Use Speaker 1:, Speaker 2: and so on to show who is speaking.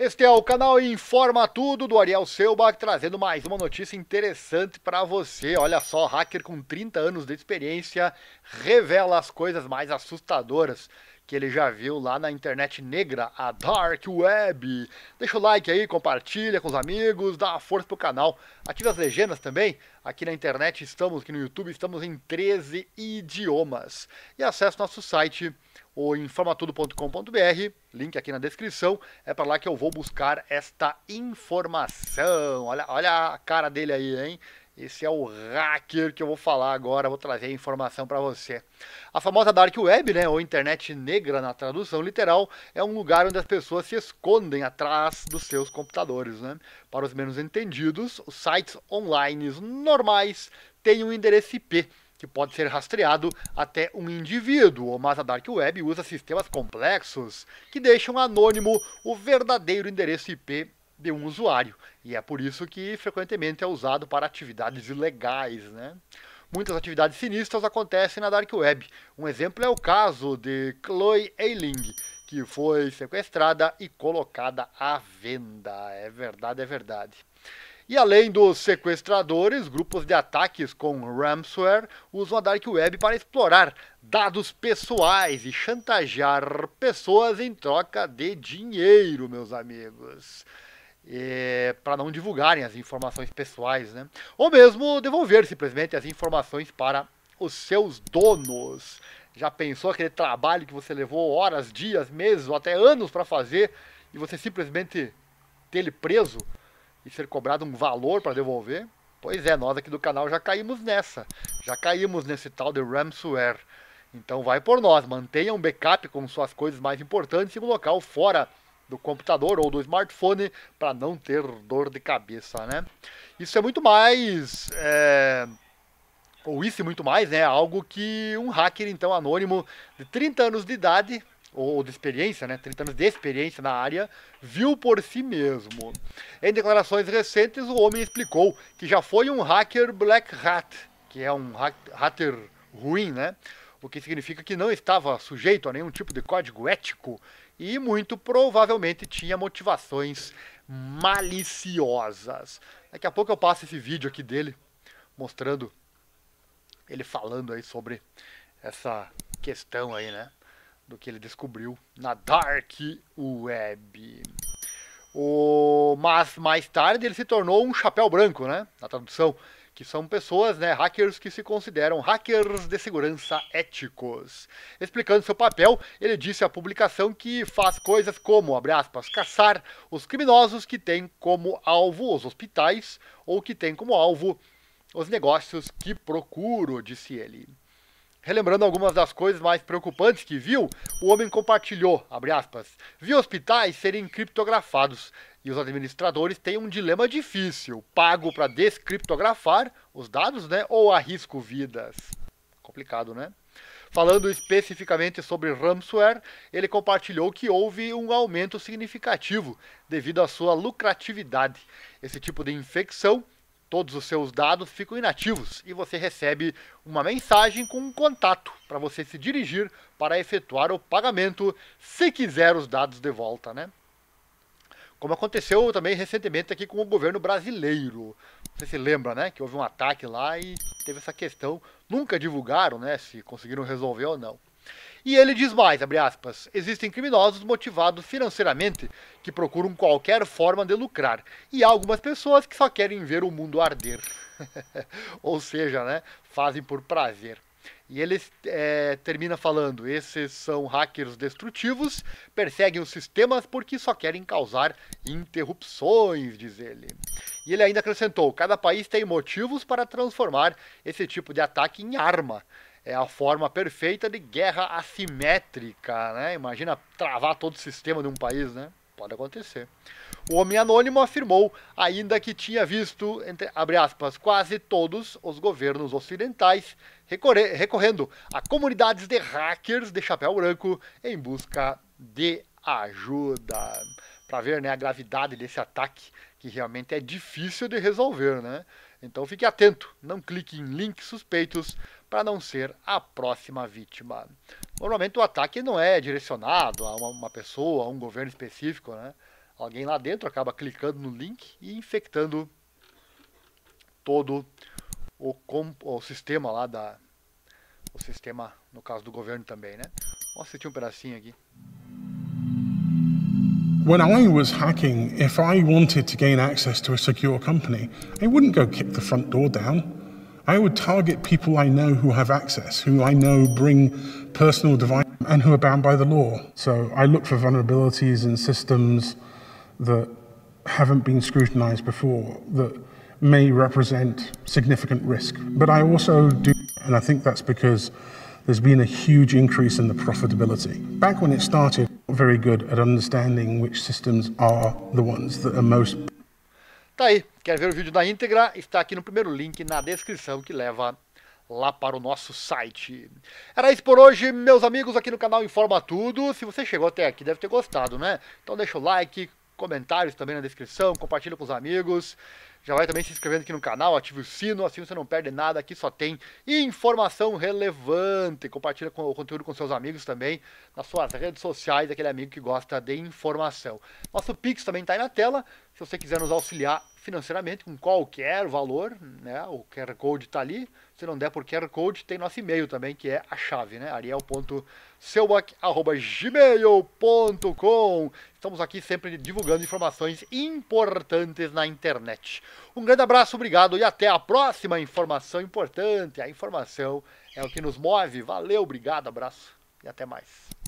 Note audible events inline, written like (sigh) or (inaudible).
Speaker 1: Este é o canal Informa Tudo do Ariel Selbach, trazendo mais uma notícia interessante para você. Olha só, hacker com 30 anos de experiência revela as coisas mais assustadoras que ele já viu lá na internet negra, a Dark Web. Deixa o like aí, compartilha com os amigos, dá uma força pro canal. Ative as legendas também. Aqui na internet estamos, aqui no YouTube estamos em 13 idiomas. E acesse nosso site o informatudo.com.br, link aqui na descrição, é para lá que eu vou buscar esta informação. Olha, olha a cara dele aí, hein? Esse é o hacker que eu vou falar agora, vou trazer a informação para você. A famosa Dark Web, né, ou internet negra na tradução literal, é um lugar onde as pessoas se escondem atrás dos seus computadores. Né? Para os menos entendidos, os sites online normais têm um endereço IP que pode ser rastreado até um indivíduo, mas a Dark Web usa sistemas complexos que deixam anônimo o verdadeiro endereço IP de um usuário, e é por isso que frequentemente é usado para atividades ilegais. Né? Muitas atividades sinistras acontecem na Dark Web. Um exemplo é o caso de Chloe Eiling, que foi sequestrada e colocada à venda. É verdade, é verdade. E além dos sequestradores, grupos de ataques com ransomware usam a Dark Web para explorar dados pessoais e chantagear pessoas em troca de dinheiro, meus amigos é, eh, para não divulgarem as informações pessoais, né? Ou mesmo devolver simplesmente as informações para os seus donos. Já pensou aquele trabalho que você levou horas, dias, meses ou até anos para fazer e você simplesmente ter ele preso e ser cobrado um valor para devolver? Pois é, nós aqui do canal já caímos nessa. Já caímos nesse tal de ransomware. Então vai por nós, mantenha um backup com suas coisas mais importantes em um local fora do computador ou do smartphone para não ter dor de cabeça, né? Isso é muito mais. É ou isso é muito mais, né? Algo que um hacker, então, anônimo, de 30 anos de idade, ou de experiência, né? 30 anos de experiência na área, viu por si mesmo. Em declarações recentes, o homem explicou que já foi um hacker black hat, que é um hacker ruim, né? O que significa que não estava sujeito a nenhum tipo de código ético e muito provavelmente tinha motivações maliciosas. Daqui a pouco eu passo esse vídeo aqui dele mostrando ele falando aí sobre essa questão aí, né? Do que ele descobriu na Dark Web. O... Mas mais tarde ele se tornou um chapéu branco, né? Na tradução que são pessoas, né, hackers que se consideram hackers de segurança éticos. Explicando seu papel, ele disse à publicação que faz coisas como, abre aspas, caçar os criminosos que têm como alvo os hospitais ou que têm como alvo os negócios que procuro, disse ele. Relembrando algumas das coisas mais preocupantes que viu, o homem compartilhou, aspas, viu hospitais serem criptografados e os administradores têm um dilema difícil, pago para descriptografar os dados, né, ou arrisco vidas. Complicado, né? Falando especificamente sobre ransomware, ele compartilhou que houve um aumento significativo devido à sua lucratividade. Esse tipo de infecção todos os seus dados ficam inativos e você recebe uma mensagem com um contato para você se dirigir para efetuar o pagamento, se quiser os dados de volta, né? Como aconteceu também recentemente aqui com o governo brasileiro. Você se lembra, né? Que houve um ataque lá e teve essa questão. Nunca divulgaram, né? Se conseguiram resolver ou não. E ele diz mais, abre aspas, existem criminosos motivados financeiramente que procuram qualquer forma de lucrar e há algumas pessoas que só querem ver o mundo arder. (laughs) Ou seja, né, fazem por prazer. E ele é, termina falando: esses são hackers destrutivos, perseguem os sistemas porque só querem causar interrupções, diz ele. E ele ainda acrescentou: cada país tem motivos para transformar esse tipo de ataque em arma é a forma perfeita de guerra assimétrica, né? Imagina travar todo o sistema de um país, né? Pode acontecer. O homem anônimo afirmou ainda que tinha visto, entre, abre aspas, quase todos os governos ocidentais recorre, recorrendo a comunidades de hackers de chapéu branco em busca de ajuda. Para ver né, a gravidade desse ataque, que realmente é difícil de resolver, né? Então fique atento, não clique em links suspeitos para não ser a próxima vítima. Normalmente o ataque não é direcionado a uma, uma pessoa, a um governo específico, né? Alguém lá dentro acaba clicando no link e infectando todo o, o sistema lá da o sistema no caso do governo também, né? Vamos assistir um pedacinho aqui. When I was hacking, if I wanted to gain access to a secure company, I wouldn't go kick the front door down. I would target people I know who have access, who I know bring personal devices and who are bound by the law. So I look for vulnerabilities in systems that haven't been scrutinized before, that may represent significant risk. But I also do, and I think that's because there's been a huge increase in the profitability. Back when it started, very good at understanding which systems are the ones that are most. quer ver o vídeo na íntegra, está aqui no primeiro link na descrição que leva lá para o nosso site. Era isso por hoje, meus amigos, aqui no canal Informa Tudo. Se você chegou até aqui, deve ter gostado, né? Então deixa o like, comentários também na descrição, compartilha com os amigos. Já vai também se inscrevendo aqui no canal, ative o sino, assim você não perde nada, aqui só tem informação relevante. Compartilha o conteúdo com seus amigos também, nas suas redes sociais, aquele amigo que gosta de informação. Nosso Pix também está aí na tela, se você quiser nos auxiliar financeiramente com qualquer valor, né? O QR Code está ali. Se não der por QR Code, tem nosso e-mail também, que é a chave, né? ariel.seubac.gmail.com Estamos aqui sempre divulgando informações importantes na internet. Um grande abraço, obrigado e até a próxima informação importante. A informação é o que nos move. Valeu, obrigado, abraço e até mais.